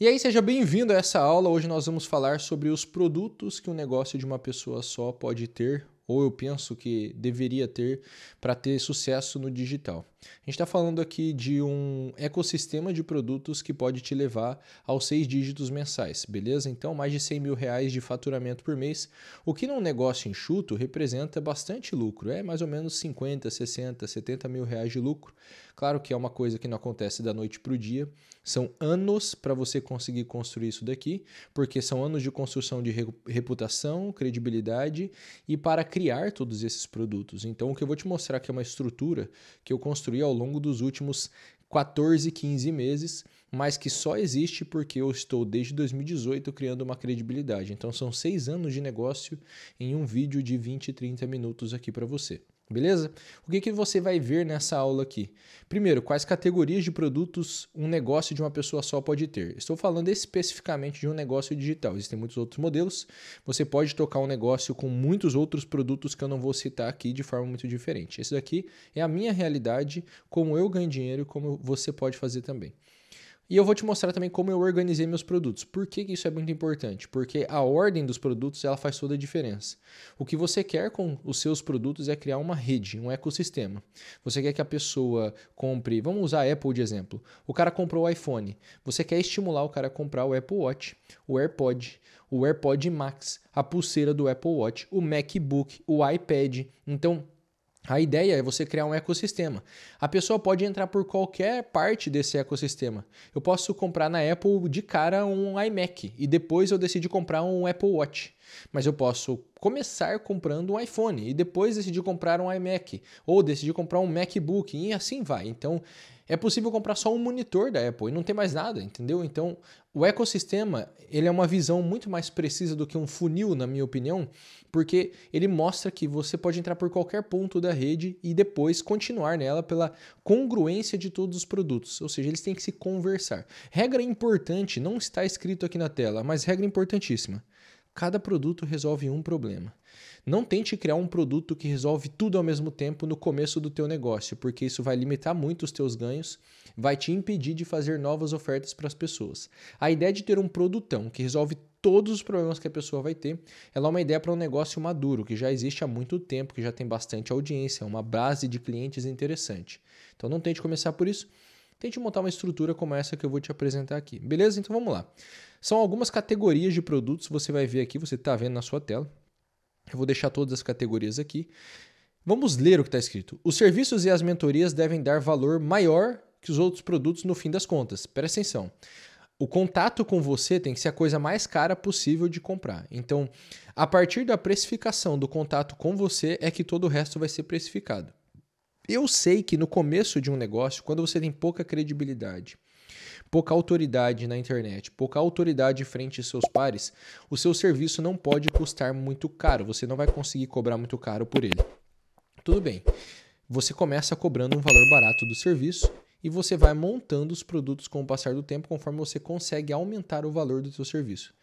E aí, seja bem-vindo a essa aula. Hoje nós vamos falar sobre os produtos que um negócio de uma pessoa só pode ter, ou eu penso que deveria ter, para ter sucesso no digital. A gente está falando aqui de um ecossistema de produtos que pode te levar aos seis dígitos mensais, beleza? Então, mais de 100 mil reais de faturamento por mês, o que num negócio enxuto representa bastante lucro, é mais ou menos 50, 60, 70 mil reais de lucro. Claro que é uma coisa que não acontece da noite para o dia, são anos para você conseguir construir isso daqui, porque são anos de construção de reputação, credibilidade e para criar todos esses produtos. Então, o que eu vou te mostrar aqui é uma estrutura que eu construí construí ao longo dos últimos 14, 15 meses, mas que só existe porque eu estou desde 2018 criando uma credibilidade. Então são seis anos de negócio em um vídeo de 20, 30 minutos aqui para você. Beleza? O que, que você vai ver nessa aula aqui? Primeiro, quais categorias de produtos um negócio de uma pessoa só pode ter? Estou falando especificamente de um negócio digital. Existem muitos outros modelos. Você pode tocar um negócio com muitos outros produtos que eu não vou citar aqui de forma muito diferente. Esse daqui é a minha realidade, como eu ganho dinheiro e como você pode fazer também. E eu vou te mostrar também como eu organizei meus produtos. Por que isso é muito importante? Porque a ordem dos produtos ela faz toda a diferença. O que você quer com os seus produtos é criar uma rede, um ecossistema. Você quer que a pessoa compre, vamos usar a Apple de exemplo. O cara comprou o iPhone. Você quer estimular o cara a comprar o Apple Watch, o AirPod, o AirPod Max, a pulseira do Apple Watch, o MacBook, o iPad. Então, a ideia é você criar um ecossistema. A pessoa pode entrar por qualquer parte desse ecossistema. Eu posso comprar na Apple de cara um iMac e depois eu decido comprar um Apple Watch. Mas eu posso começar comprando um iPhone e depois decidir comprar um iMac ou decidir comprar um MacBook e assim vai. Então, é possível comprar só um monitor da Apple e não tem mais nada, entendeu? Então, o ecossistema, ele é uma visão muito mais precisa do que um funil, na minha opinião, porque ele mostra que você pode entrar por qualquer ponto da rede e depois continuar nela pela congruência de todos os produtos, ou seja, eles têm que se conversar. Regra importante, não está escrito aqui na tela, mas regra importantíssima. Cada produto resolve um problema. Não tente criar um produto que resolve tudo ao mesmo tempo no começo do teu negócio, porque isso vai limitar muito os teus ganhos, vai te impedir de fazer novas ofertas para as pessoas. A ideia de ter um produtão que resolve todos os problemas que a pessoa vai ter, ela é uma ideia para um negócio maduro, que já existe há muito tempo, que já tem bastante audiência, uma base de clientes interessante. Então não tente começar por isso tente montar uma estrutura como essa que eu vou te apresentar aqui. Beleza? Então vamos lá. São algumas categorias de produtos, você vai ver aqui, você está vendo na sua tela. Eu vou deixar todas as categorias aqui. Vamos ler o que está escrito. Os serviços e as mentorias devem dar valor maior que os outros produtos no fim das contas. Presta atenção. O contato com você tem que ser a coisa mais cara possível de comprar. Então, a partir da precificação do contato com você é que todo o resto vai ser precificado. Eu sei que no começo de um negócio, quando você tem pouca credibilidade, pouca autoridade na internet, pouca autoridade frente aos seus pares, o seu serviço não pode custar muito caro, você não vai conseguir cobrar muito caro por ele. Tudo bem. Você começa cobrando um valor barato do serviço e você vai montando os produtos com o passar do tempo conforme você consegue aumentar o valor do seu serviço.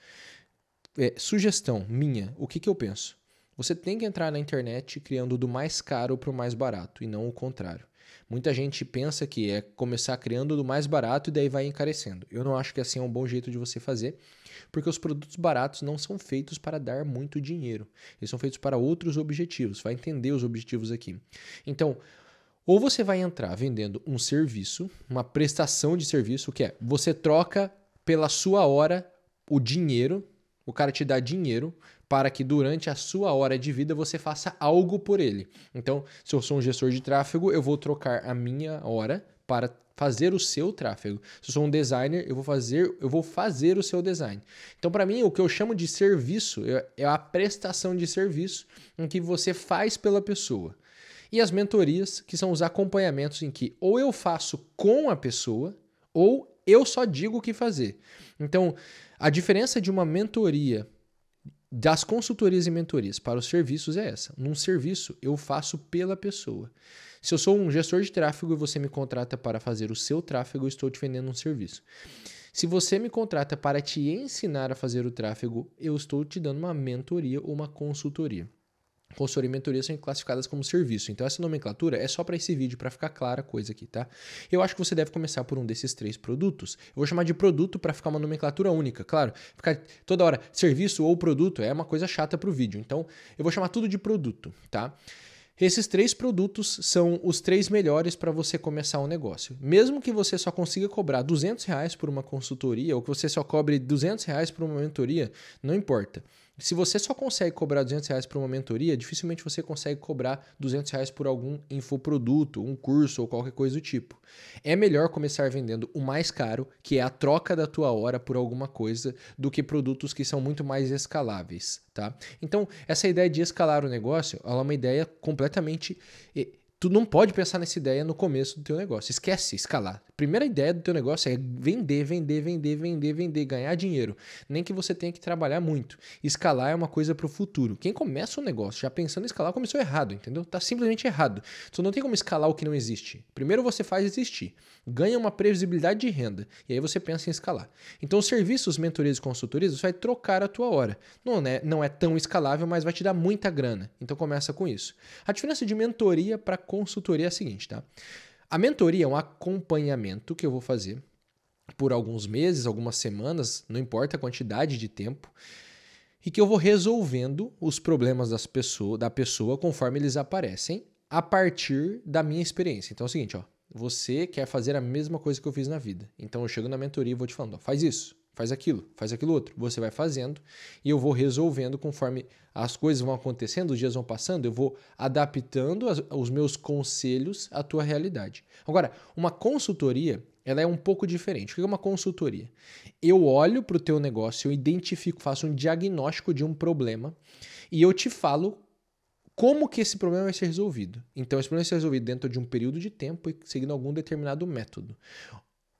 É, sugestão minha, o que, que eu penso? Você tem que entrar na internet criando do mais caro para o mais barato e não o contrário. Muita gente pensa que é começar criando do mais barato e daí vai encarecendo. Eu não acho que assim é um bom jeito de você fazer, porque os produtos baratos não são feitos para dar muito dinheiro. Eles são feitos para outros objetivos. Vai entender os objetivos aqui. Então, ou você vai entrar vendendo um serviço, uma prestação de serviço, que é você troca pela sua hora o dinheiro, o cara te dá dinheiro para que durante a sua hora de vida você faça algo por ele. Então, se eu sou um gestor de tráfego, eu vou trocar a minha hora para fazer o seu tráfego. Se eu sou um designer, eu vou fazer, eu vou fazer o seu design. Então, para mim, o que eu chamo de serviço é, é a prestação de serviço em que você faz pela pessoa. E as mentorias, que são os acompanhamentos em que ou eu faço com a pessoa ou eu só digo o que fazer. Então, a diferença de uma mentoria das consultorias e mentorias para os serviços é essa. Num serviço, eu faço pela pessoa. Se eu sou um gestor de tráfego e você me contrata para fazer o seu tráfego, eu estou te vendendo um serviço. Se você me contrata para te ensinar a fazer o tráfego, eu estou te dando uma mentoria ou uma consultoria consultoria e mentoria são classificadas como serviço. Então, essa nomenclatura é só para esse vídeo, para ficar clara a coisa aqui, tá? Eu acho que você deve começar por um desses três produtos. Eu vou chamar de produto para ficar uma nomenclatura única, claro. Ficar toda hora serviço ou produto é uma coisa chata para o vídeo. Então, eu vou chamar tudo de produto, tá? Esses três produtos são os três melhores para você começar um negócio. Mesmo que você só consiga cobrar 200 reais por uma consultoria ou que você só cobre 200 reais por uma mentoria, não importa. Se você só consegue cobrar 200 reais por uma mentoria, dificilmente você consegue cobrar 200 reais por algum infoproduto, um curso ou qualquer coisa do tipo. É melhor começar vendendo o mais caro, que é a troca da tua hora por alguma coisa, do que produtos que são muito mais escaláveis, tá? Então, essa ideia de escalar o negócio, ela é uma ideia completamente tu não pode pensar nessa ideia no começo do teu negócio. Esquece, escalar. Primeira ideia do teu negócio é vender, vender, vender, vender, vender, ganhar dinheiro. Nem que você tenha que trabalhar muito. Escalar é uma coisa para o futuro. Quem começa um negócio já pensando em escalar começou errado, entendeu? Tá simplesmente errado. Tu não tem como escalar o que não existe. Primeiro você faz existir, ganha uma previsibilidade de renda e aí você pensa em escalar. Então, serviços, mentorias e consultorias, você vai trocar a tua hora. Não é, não é tão escalável, mas vai te dar muita grana. Então começa com isso. A diferença de mentoria para consultoria é a seguinte, tá? A mentoria é um acompanhamento que eu vou fazer por alguns meses, algumas semanas, não importa a quantidade de tempo, e que eu vou resolvendo os problemas das pessoa, da pessoa conforme eles aparecem a partir da minha experiência. Então é o seguinte, ó, você quer fazer a mesma coisa que eu fiz na vida. Então eu chego na mentoria e vou te falando, ó, faz isso, faz aquilo, faz aquilo outro. Você vai fazendo e eu vou resolvendo conforme as coisas vão acontecendo, os dias vão passando, eu vou adaptando as, os meus conselhos à tua realidade. Agora, uma consultoria, ela é um pouco diferente. O que é uma consultoria? Eu olho para o teu negócio, eu identifico, faço um diagnóstico de um problema e eu te falo como que esse problema vai ser resolvido. Então, esse problema vai ser resolvido dentro de um período de tempo e seguindo algum determinado método.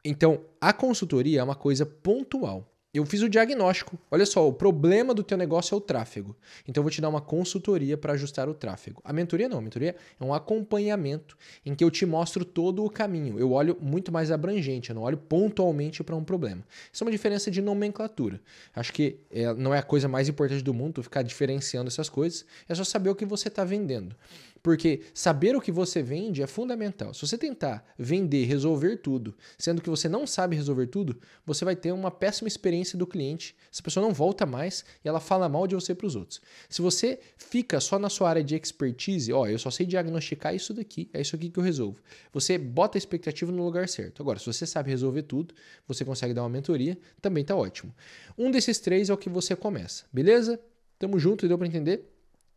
Então, a consultoria é uma coisa pontual. Eu fiz o diagnóstico. Olha só, o problema do teu negócio é o tráfego. Então eu vou te dar uma consultoria para ajustar o tráfego. A mentoria não, a mentoria é um acompanhamento em que eu te mostro todo o caminho. Eu olho muito mais abrangente, eu não olho pontualmente para um problema. Isso é uma diferença de nomenclatura. Acho que é, não é a coisa mais importante do mundo ficar diferenciando essas coisas, é só saber o que você está vendendo. Porque saber o que você vende é fundamental. Se você tentar vender, resolver tudo, sendo que você não sabe resolver tudo, você vai ter uma péssima experiência do cliente. Essa pessoa não volta mais e ela fala mal de você para os outros. Se você fica só na sua área de expertise, ó, eu só sei diagnosticar isso daqui, é isso aqui que eu resolvo. Você bota a expectativa no lugar certo. Agora, se você sabe resolver tudo, você consegue dar uma mentoria, também está ótimo. Um desses três é o que você começa, beleza? Tamo junto, deu para entender?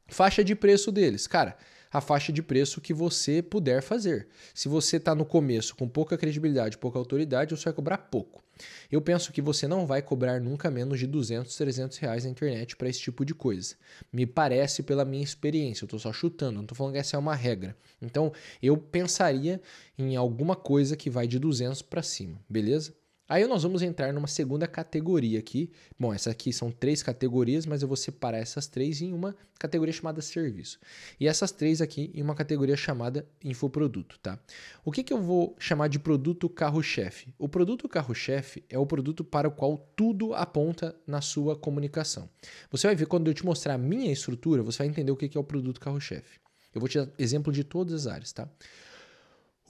Faixa de preço deles. Cara, a faixa de preço que você puder fazer. Se você está no começo com pouca credibilidade, pouca autoridade, você vai cobrar pouco. Eu penso que você não vai cobrar nunca menos de 200, 300 reais na internet para esse tipo de coisa. Me parece pela minha experiência, eu estou só chutando, não estou falando que essa é uma regra. Então eu pensaria em alguma coisa que vai de 200 para cima, beleza? Aí nós vamos entrar numa segunda categoria aqui. Bom, essa aqui são três categorias, mas eu vou separar essas três em uma categoria chamada serviço. E essas três aqui em uma categoria chamada infoproduto, tá? O que, que eu vou chamar de produto carro-chefe? O produto carro-chefe é o produto para o qual tudo aponta na sua comunicação. Você vai ver quando eu te mostrar a minha estrutura, você vai entender o que, que é o produto carro-chefe. Eu vou te dar exemplo de todas as áreas, tá?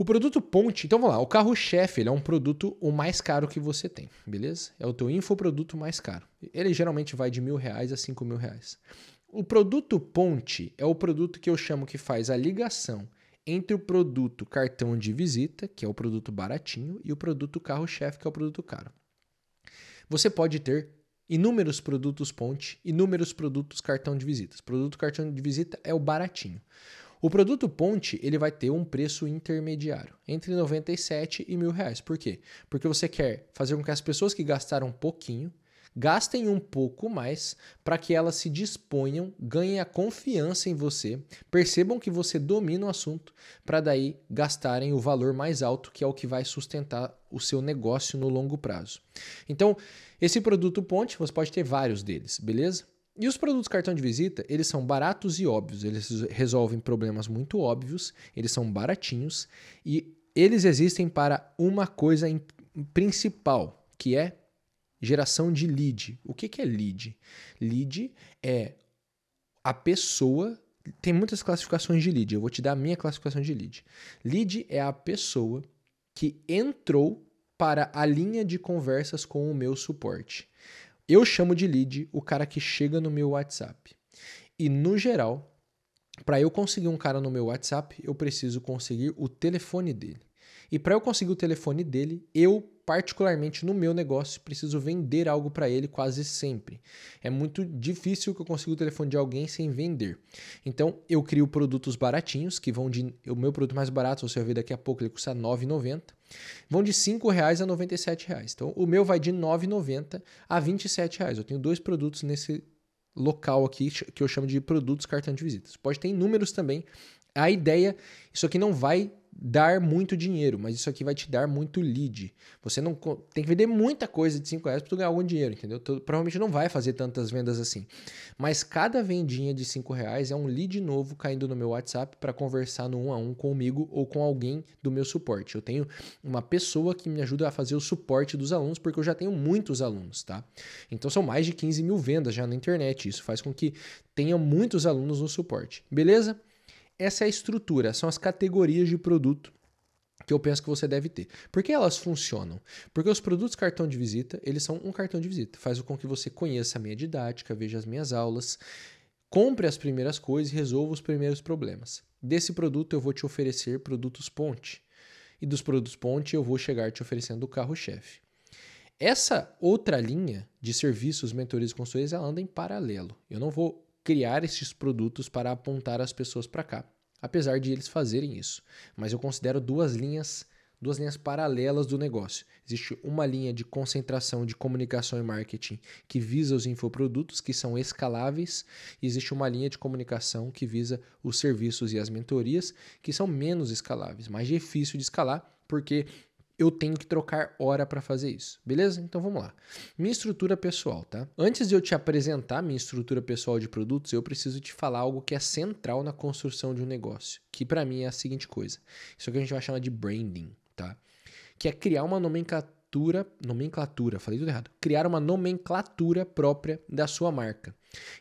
O produto ponte, então vamos lá, o carro-chefe ele é um produto o mais caro que você tem, beleza? É o teu infoproduto mais caro. Ele geralmente vai de mil reais a cinco mil reais. O produto ponte é o produto que eu chamo que faz a ligação entre o produto cartão de visita, que é o produto baratinho, e o produto carro-chefe, que é o produto caro. Você pode ter inúmeros produtos ponte, inúmeros produtos cartão de visitas. Produto cartão de visita é o baratinho. O produto ponte ele vai ter um preço intermediário, entre 97 e mil reais. Por quê? Porque você quer fazer com que as pessoas que gastaram um pouquinho gastem um pouco mais para que elas se disponham, ganhem a confiança em você, percebam que você domina o assunto, para daí gastarem o valor mais alto, que é o que vai sustentar o seu negócio no longo prazo. Então, esse produto ponte, você pode ter vários deles, beleza? E os produtos cartão de visita, eles são baratos e óbvios, eles resolvem problemas muito óbvios, eles são baratinhos e eles existem para uma coisa principal, que é geração de lead. O que, que é lead? Lead é a pessoa. Tem muitas classificações de lead, eu vou te dar a minha classificação de lead. Lead é a pessoa que entrou para a linha de conversas com o meu suporte. Eu chamo de lead o cara que chega no meu WhatsApp. E no geral, para eu conseguir um cara no meu WhatsApp, eu preciso conseguir o telefone dele. E para eu conseguir o telefone dele, eu particularmente no meu negócio preciso vender algo para ele quase sempre. É muito difícil que eu consiga o telefone de alguém sem vender. Então eu crio produtos baratinhos que vão de o meu produto mais barato, você vai ver daqui a pouco, ele custa 9,90. Vão de R$ 5,00 a R$ 97,00. Então, o meu vai de R$ 9,90 a R$ 27,00. Eu tenho dois produtos nesse local aqui que eu chamo de produtos cartão de visitas. Pode ter inúmeros também. A ideia, isso aqui não vai dar muito dinheiro, mas isso aqui vai te dar muito lead. Você não tem que vender muita coisa de 5 reais para ganhar algum dinheiro, entendeu? Tu provavelmente não vai fazer tantas vendas assim. Mas cada vendinha de 5 reais é um lead novo caindo no meu WhatsApp para conversar no um a um comigo ou com alguém do meu suporte. Eu tenho uma pessoa que me ajuda a fazer o suporte dos alunos, porque eu já tenho muitos alunos, tá? Então são mais de 15 mil vendas já na internet. Isso faz com que tenha muitos alunos no suporte. Beleza? essa é a estrutura, são as categorias de produto que eu penso que você deve ter. Por que elas funcionam? Porque os produtos cartão de visita, eles são um cartão de visita. Faz com que você conheça a minha didática, veja as minhas aulas, compre as primeiras coisas e resolva os primeiros problemas. Desse produto eu vou te oferecer produtos ponte. E dos produtos ponte eu vou chegar te oferecendo o carro-chefe. Essa outra linha de serviços, mentorias e consultores, ela anda em paralelo. Eu não vou criar esses produtos para apontar as pessoas para cá, apesar de eles fazerem isso. Mas eu considero duas linhas duas linhas paralelas do negócio. Existe uma linha de concentração de comunicação e marketing que visa os infoprodutos, que são escaláveis, e existe uma linha de comunicação que visa os serviços e as mentorias, que são menos escaláveis, mais difícil de escalar, porque eu tenho que trocar hora para fazer isso, beleza? Então vamos lá. Minha estrutura pessoal, tá? Antes de eu te apresentar minha estrutura pessoal de produtos, eu preciso te falar algo que é central na construção de um negócio, que para mim é a seguinte coisa. Isso que a gente vai chamar de branding, tá? Que é criar uma nomenclatura nomenclatura, nomenclatura, falei tudo errado, criar uma nomenclatura própria da sua marca.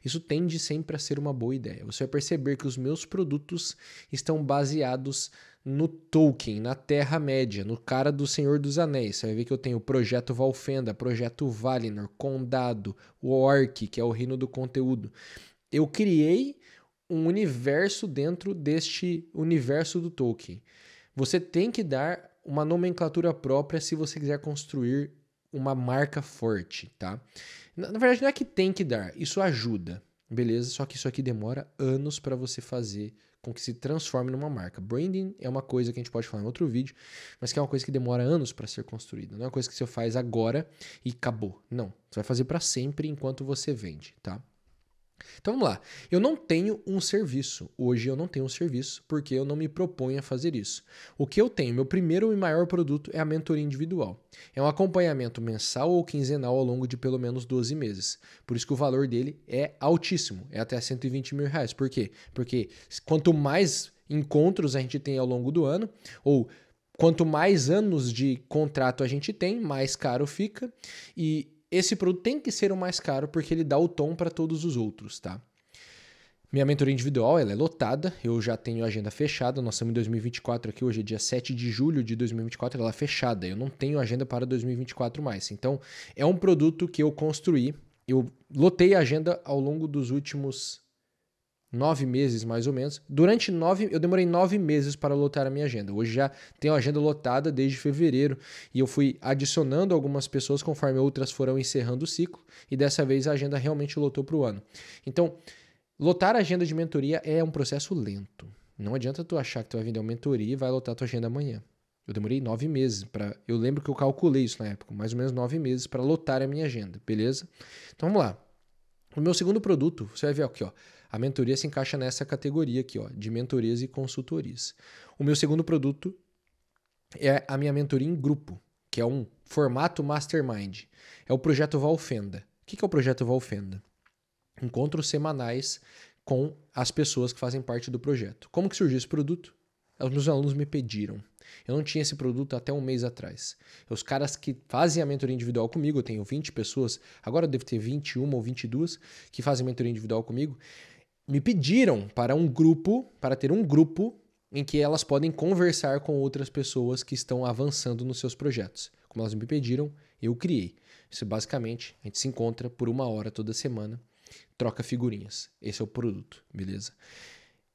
Isso tende sempre a ser uma boa ideia. Você vai perceber que os meus produtos estão baseados no Tolkien, na Terra-média, no cara do Senhor dos Anéis. Você vai ver que eu tenho o Projeto Valfenda, Projeto Valinor, Condado, o Orc, que é o reino do conteúdo. Eu criei um universo dentro deste universo do Tolkien. Você tem que dar uma nomenclatura própria se você quiser construir uma marca forte, tá? Na, na verdade, não é que tem que dar, isso ajuda, beleza? Só que isso aqui demora anos para você fazer com que se transforme numa marca. Branding é uma coisa que a gente pode falar em outro vídeo, mas que é uma coisa que demora anos para ser construída. Não é uma coisa que você faz agora e acabou. Não, você vai fazer para sempre enquanto você vende, tá? Então vamos lá. Eu não tenho um serviço. Hoje eu não tenho um serviço porque eu não me proponho a fazer isso. O que eu tenho, meu primeiro e maior produto é a mentoria individual. É um acompanhamento mensal ou quinzenal ao longo de pelo menos 12 meses. Por isso que o valor dele é altíssimo, é até 120 mil reais. Por quê? Porque quanto mais encontros a gente tem ao longo do ano, ou quanto mais anos de contrato a gente tem, mais caro fica. E esse produto tem que ser o mais caro porque ele dá o tom para todos os outros, tá? Minha mentoria individual ela é lotada, eu já tenho agenda fechada. Nós estamos em 2024 aqui, hoje é dia 7 de julho de 2024, ela é fechada. Eu não tenho agenda para 2024 mais. Então, é um produto que eu construí, eu lotei a agenda ao longo dos últimos nove meses mais ou menos. Durante nove, eu demorei nove meses para lotar a minha agenda. Hoje já tenho a agenda lotada desde fevereiro e eu fui adicionando algumas pessoas conforme outras foram encerrando o ciclo e dessa vez a agenda realmente lotou para o ano. Então, lotar a agenda de mentoria é um processo lento. Não adianta tu achar que tu vai vender uma mentoria e vai lotar a tua agenda amanhã. Eu demorei nove meses para. Eu lembro que eu calculei isso na época, mais ou menos nove meses para lotar a minha agenda, beleza? Então vamos lá. O meu segundo produto, você vai ver aqui, ó. A mentoria se encaixa nessa categoria aqui, ó, de mentorias e consultorias. O meu segundo produto é a minha mentoria em grupo, que é um formato mastermind. É o projeto Valfenda. O que é o projeto Valfenda? Encontros semanais com as pessoas que fazem parte do projeto. Como que surgiu esse produto? Os meus alunos me pediram. Eu não tinha esse produto até um mês atrás. Os caras que fazem a mentoria individual comigo, eu tenho 20 pessoas, agora eu devo ter 21 ou 22 que fazem mentoria individual comigo me pediram para um grupo, para ter um grupo em que elas podem conversar com outras pessoas que estão avançando nos seus projetos. Como elas me pediram, eu criei. Isso é basicamente, a gente se encontra por uma hora toda semana, troca figurinhas. Esse é o produto, beleza?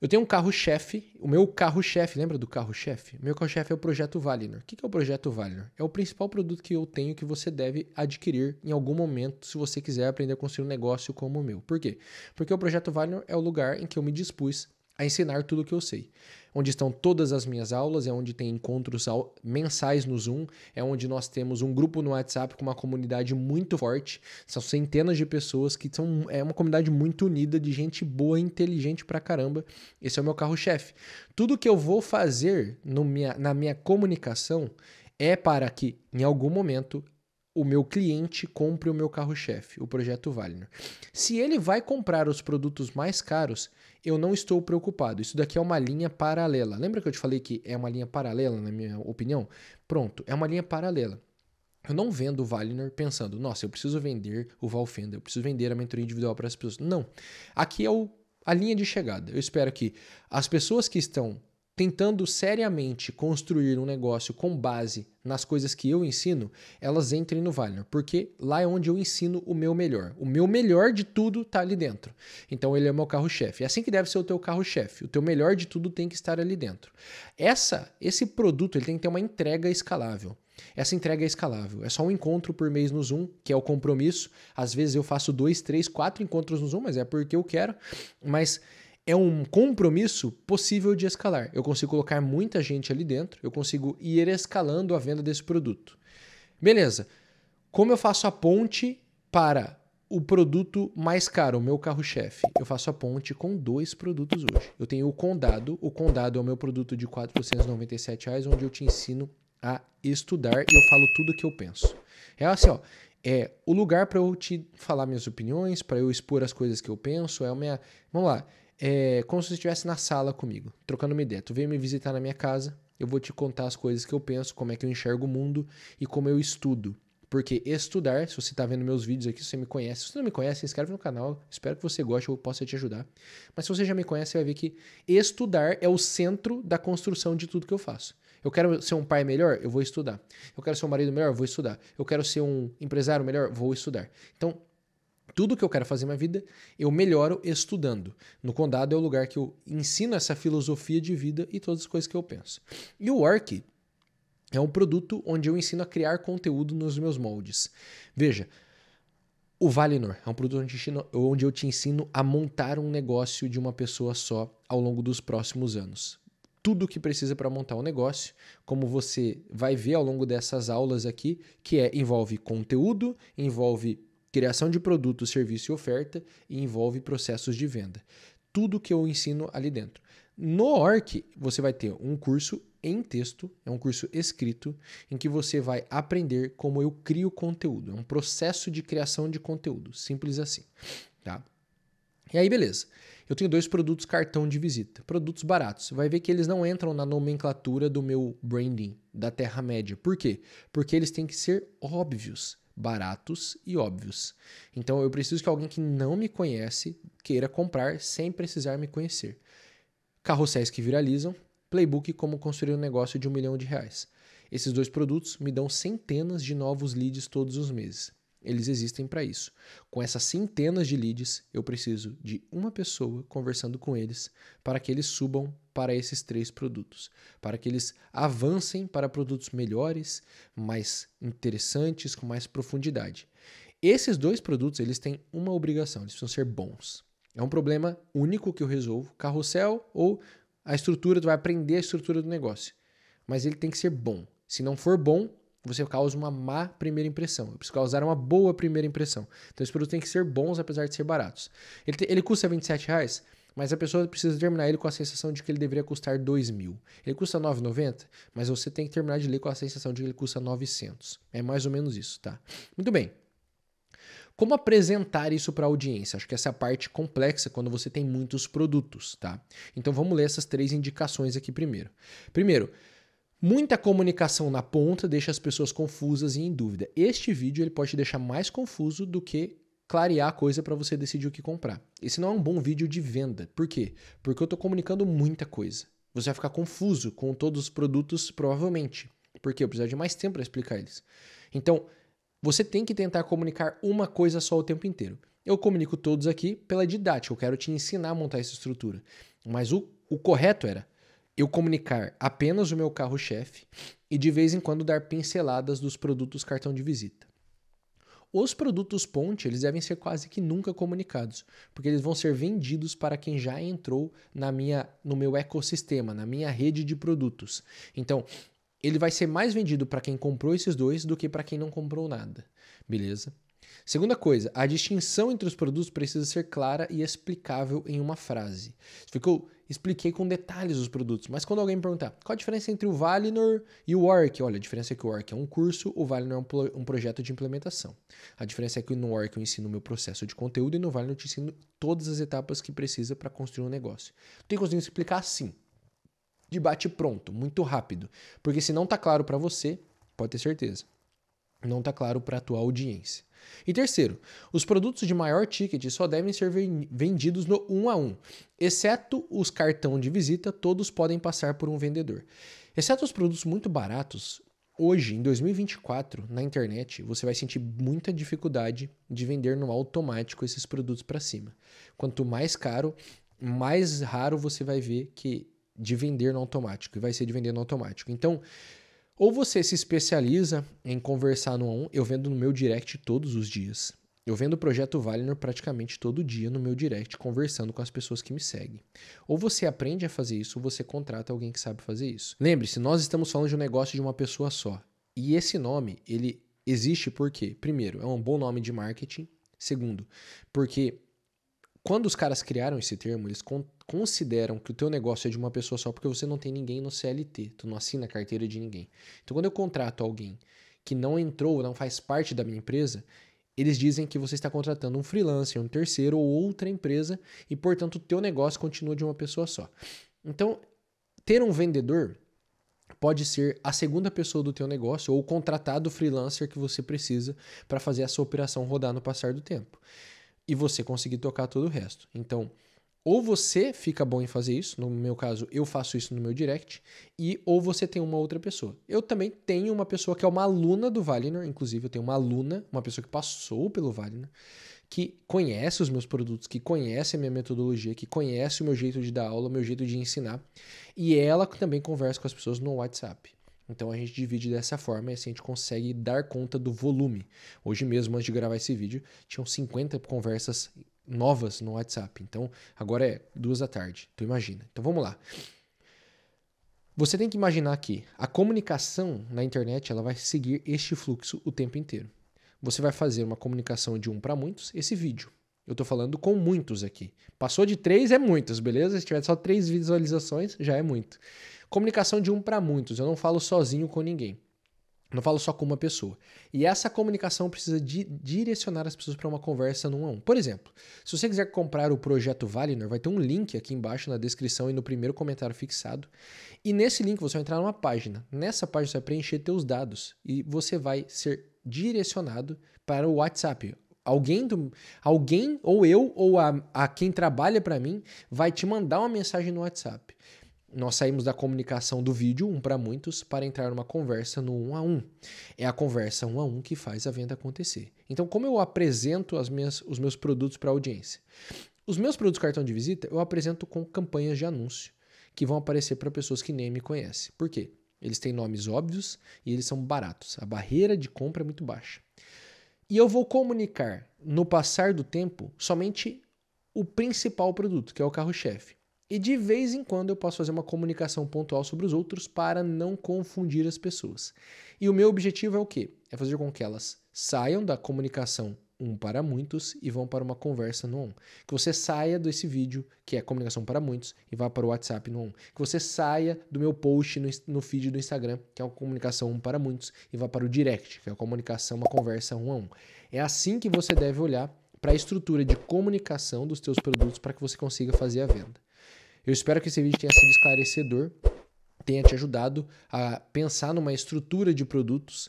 Eu tenho um carro-chefe, o meu carro-chefe, lembra do carro-chefe? Meu carro-chefe é o Projeto Valinor. O que é o Projeto Valinor? É o principal produto que eu tenho que você deve adquirir em algum momento se você quiser aprender a construir um negócio como o meu. Por quê? Porque o Projeto Valinor é o lugar em que eu me dispus a ensinar tudo o que eu sei. Onde estão todas as minhas aulas, é onde tem encontros mensais no Zoom, é onde nós temos um grupo no WhatsApp com uma comunidade muito forte. São centenas de pessoas que são. É uma comunidade muito unida, de gente boa, inteligente pra caramba. Esse é o meu carro-chefe. Tudo que eu vou fazer minha, na minha comunicação é para que, em algum momento, o meu cliente compre o meu carro-chefe, o projeto Valner. Se ele vai comprar os produtos mais caros, eu não estou preocupado. Isso daqui é uma linha paralela. Lembra que eu te falei que é uma linha paralela, na minha opinião? Pronto, é uma linha paralela. Eu não vendo o Valinor pensando, nossa, eu preciso vender o Valfenda, eu preciso vender a mentoria individual para as pessoas. Não. Aqui é o, a linha de chegada. Eu espero que as pessoas que estão tentando seriamente construir um negócio com base nas coisas que eu ensino, elas entrem no Valor, porque lá é onde eu ensino o meu melhor. O meu melhor de tudo está ali dentro. Então ele é o meu carro-chefe. É assim que deve ser o teu carro-chefe. O teu melhor de tudo tem que estar ali dentro. Essa, esse produto, ele tem que ter uma entrega escalável. Essa entrega é escalável. É só um encontro por mês no Zoom, que é o compromisso. Às vezes eu faço dois, três, quatro encontros no Zoom, mas é porque eu quero. Mas é um compromisso possível de escalar. Eu consigo colocar muita gente ali dentro, eu consigo ir escalando a venda desse produto. Beleza. Como eu faço a ponte para o produto mais caro, o meu carro-chefe? Eu faço a ponte com dois produtos hoje. Eu tenho o Condado, o Condado é o meu produto de R$ 497, reais, onde eu te ensino a estudar e eu falo tudo o que eu penso. É assim, ó, é o lugar para eu te falar minhas opiniões, para eu expor as coisas que eu penso, é a minha, vamos lá, é como se você estivesse na sala comigo, trocando uma ideia. Tu veio me visitar na minha casa, eu vou te contar as coisas que eu penso, como é que eu enxergo o mundo e como eu estudo. Porque estudar, se você está vendo meus vídeos aqui, se você me conhece. Se você não me conhece, se inscreve no canal. Espero que você goste, eu possa te ajudar. Mas se você já me conhece, você vai ver que estudar é o centro da construção de tudo que eu faço. Eu quero ser um pai melhor? Eu vou estudar. Eu quero ser um marido melhor? Vou estudar. Eu quero ser um empresário melhor? Vou estudar. Então, tudo que eu quero fazer na minha vida, eu melhoro estudando. No Condado é o lugar que eu ensino essa filosofia de vida e todas as coisas que eu penso. E o Work é um produto onde eu ensino a criar conteúdo nos meus moldes. Veja, o Valinor é um produto onde, ensino, onde eu te ensino a montar um negócio de uma pessoa só ao longo dos próximos anos tudo o que precisa para montar um negócio, como você vai ver ao longo dessas aulas aqui, que é envolve conteúdo, envolve criação de produto, serviço e oferta e envolve processos de venda. Tudo que eu ensino ali dentro. No ORC, você vai ter um curso em texto, é um curso escrito, em que você vai aprender como eu crio conteúdo. É um processo de criação de conteúdo, simples assim. Tá? E aí, beleza. Eu tenho dois produtos cartão de visita, produtos baratos. Você vai ver que eles não entram na nomenclatura do meu branding da Terra-média. Por quê? Porque eles têm que ser óbvios baratos e óbvios. Então eu preciso que alguém que não me conhece queira comprar sem precisar me conhecer. Carrosséis que viralizam, playbook como construir um negócio de um milhão de reais. Esses dois produtos me dão centenas de novos leads todos os meses eles existem para isso. Com essas centenas de leads, eu preciso de uma pessoa conversando com eles para que eles subam para esses três produtos, para que eles avancem para produtos melhores, mais interessantes, com mais profundidade. Esses dois produtos, eles têm uma obrigação, eles precisam ser bons. É um problema único que eu resolvo, carrossel ou a estrutura, tu vai aprender a estrutura do negócio. Mas ele tem que ser bom. Se não for bom, você causa uma má primeira impressão. Eu preciso causar uma boa primeira impressão. Então, os produtos têm que ser bons, apesar de ser baratos. Ele, te, ele custa 27 reais, mas a pessoa precisa terminar ele com a sensação de que ele deveria custar 2 mil. Ele custa 9,90, mas você tem que terminar de ler com a sensação de que ele custa 900. É mais ou menos isso, tá? Muito bem. Como apresentar isso para a audiência? Acho que essa é a parte complexa quando você tem muitos produtos, tá? Então vamos ler essas três indicações aqui primeiro. Primeiro, Muita comunicação na ponta deixa as pessoas confusas e em dúvida. Este vídeo ele pode te deixar mais confuso do que clarear a coisa para você decidir o que comprar. Esse não é um bom vídeo de venda. Por quê? Porque eu estou comunicando muita coisa. Você vai ficar confuso com todos os produtos, provavelmente. Porque eu preciso de mais tempo para explicar eles. Então, você tem que tentar comunicar uma coisa só o tempo inteiro. Eu comunico todos aqui pela didática, eu quero te ensinar a montar essa estrutura. Mas o, o correto era eu comunicar apenas o meu carro-chefe e de vez em quando dar pinceladas dos produtos cartão de visita. Os produtos ponte, eles devem ser quase que nunca comunicados, porque eles vão ser vendidos para quem já entrou na minha no meu ecossistema, na minha rede de produtos. Então, ele vai ser mais vendido para quem comprou esses dois do que para quem não comprou nada. Beleza? Segunda coisa, a distinção entre os produtos precisa ser clara e explicável em uma frase. Ficou expliquei com detalhes os produtos. Mas quando alguém me perguntar qual a diferença entre o Valinor e o Orc, olha, a diferença é que o Orc é um curso, o Valinor é um, um projeto de implementação. A diferença é que no Orc eu ensino o meu processo de conteúdo e no Valinor eu te ensino todas as etapas que precisa para construir um negócio. Tem conseguido explicar assim, de bate pronto, muito rápido, porque se não tá claro para você, pode ter certeza, não está claro para a tua audiência. E terceiro, os produtos de maior ticket só devem ser vendidos no um a um, exceto os cartão de visita, todos podem passar por um vendedor. Exceto os produtos muito baratos, hoje, em 2024, na internet, você vai sentir muita dificuldade de vender no automático esses produtos para cima. Quanto mais caro, mais raro você vai ver que de vender no automático, e vai ser de vender no automático. Então, ou você se especializa em conversar no um, eu vendo no meu direct todos os dias. Eu vendo o projeto Valinor praticamente todo dia no meu direct, conversando com as pessoas que me seguem. Ou você aprende a fazer isso, ou você contrata alguém que sabe fazer isso. Lembre-se, nós estamos falando de um negócio de uma pessoa só. E esse nome, ele existe porque, primeiro, é um bom nome de marketing. Segundo, porque quando os caras criaram esse termo, eles con consideram que o teu negócio é de uma pessoa só porque você não tem ninguém no CLT, tu não assina a carteira de ninguém. Então quando eu contrato alguém que não entrou, não faz parte da minha empresa, eles dizem que você está contratando um freelancer, um terceiro ou outra empresa e, portanto, o teu negócio continua de uma pessoa só. Então, ter um vendedor pode ser a segunda pessoa do teu negócio ou o contratado freelancer que você precisa para fazer essa operação rodar no passar do tempo e você conseguir tocar todo o resto. Então, ou você fica bom em fazer isso, no meu caso, eu faço isso no meu direct, e ou você tem uma outra pessoa. Eu também tenho uma pessoa que é uma aluna do Valinor. inclusive eu tenho uma aluna, uma pessoa que passou pelo Valinor, que conhece os meus produtos, que conhece a minha metodologia, que conhece o meu jeito de dar aula, o meu jeito de ensinar, e ela também conversa com as pessoas no WhatsApp. Então a gente divide dessa forma e assim a gente consegue dar conta do volume. Hoje mesmo, antes de gravar esse vídeo, tinham 50 conversas novas no WhatsApp. Então agora é duas da tarde. Tu então, imagina. Então vamos lá. Você tem que imaginar que a comunicação na internet ela vai seguir este fluxo o tempo inteiro. Você vai fazer uma comunicação de um para muitos, esse vídeo. Eu estou falando com muitos aqui. Passou de três é muitos, beleza? Se tiver só três visualizações, já é muito. Comunicação de um para muitos, eu não falo sozinho com ninguém. Não falo só com uma pessoa. E essa comunicação precisa de direcionar as pessoas para uma conversa num a um. Por exemplo, se você quiser comprar o projeto Valinor, vai ter um link aqui embaixo na descrição e no primeiro comentário fixado. E nesse link você vai entrar numa página. Nessa página você vai preencher teus dados e você vai ser direcionado para o WhatsApp. Alguém, do, alguém ou eu ou a, a quem trabalha para mim vai te mandar uma mensagem no WhatsApp. Nós saímos da comunicação do vídeo um para muitos para entrar numa conversa no um a um. É a conversa um a um que faz a venda acontecer. Então, como eu apresento minhas, os meus produtos para a audiência? Os meus produtos cartão de visita eu apresento com campanhas de anúncio que vão aparecer para pessoas que nem me conhecem. Por quê? Eles têm nomes óbvios e eles são baratos. A barreira de compra é muito baixa. E eu vou comunicar no passar do tempo somente o principal produto, que é o carro-chefe. E de vez em quando eu posso fazer uma comunicação pontual sobre os outros para não confundir as pessoas. E o meu objetivo é o quê? É fazer com que elas saiam da comunicação um para muitos e vão para uma conversa no on. Que você saia desse vídeo, que é comunicação para muitos, e vá para o WhatsApp no on. Que você saia do meu post no, no feed do Instagram, que é uma comunicação um para muitos, e vá para o direct, que é uma comunicação, uma conversa um a um. É assim que você deve olhar para a estrutura de comunicação dos teus produtos para que você consiga fazer a venda. Eu espero que esse vídeo tenha sido esclarecedor, tenha te ajudado a pensar numa estrutura de produtos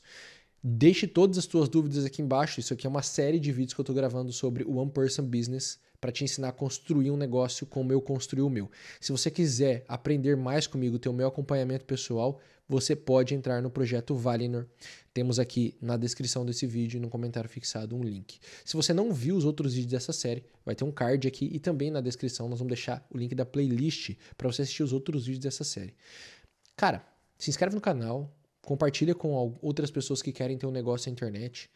Deixe todas as tuas dúvidas aqui embaixo. Isso aqui é uma série de vídeos que eu estou gravando sobre o One Person Business para te ensinar a construir um negócio como eu construí o meu. Se você quiser aprender mais comigo, ter o meu acompanhamento pessoal, você pode entrar no projeto Valinor. Temos aqui na descrição desse vídeo e no comentário fixado um link. Se você não viu os outros vídeos dessa série, vai ter um card aqui e também na descrição nós vamos deixar o link da playlist para você assistir os outros vídeos dessa série. Cara, se inscreve no canal, compartilha com outras pessoas que querem ter um negócio na internet.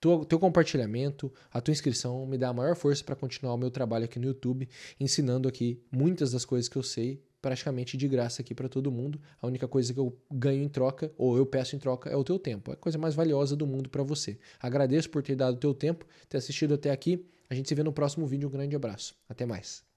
Teu, teu compartilhamento, a tua inscrição me dá a maior força para continuar o meu trabalho aqui no YouTube, ensinando aqui muitas das coisas que eu sei praticamente de graça aqui para todo mundo. A única coisa que eu ganho em troca ou eu peço em troca é o teu tempo. É a coisa mais valiosa do mundo para você. Agradeço por ter dado o teu tempo, ter assistido até aqui. A gente se vê no próximo vídeo. Um grande abraço. Até mais.